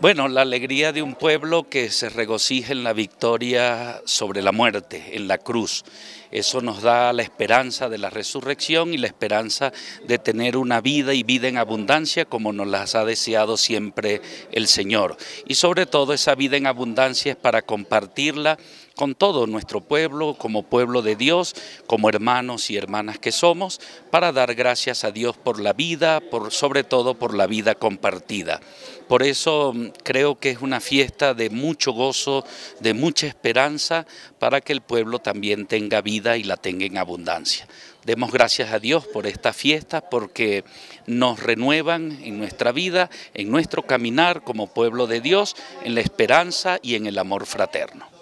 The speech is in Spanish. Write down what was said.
Bueno, la alegría de un pueblo que se regocija en la victoria sobre la muerte, en la cruz. Eso nos da la esperanza de la resurrección y la esperanza de tener una vida y vida en abundancia como nos las ha deseado siempre el Señor. Y sobre todo esa vida en abundancia es para compartirla con todo nuestro pueblo, como pueblo de Dios, como hermanos y hermanas que somos, para dar gracias a Dios por la vida, por, sobre todo por la vida compartida. Por eso creo que es una fiesta de mucho gozo, de mucha esperanza, para que el pueblo también tenga vida y la tenga en abundancia. Demos gracias a Dios por esta fiesta porque nos renuevan en nuestra vida, en nuestro caminar como pueblo de Dios, en la esperanza y en el amor fraterno.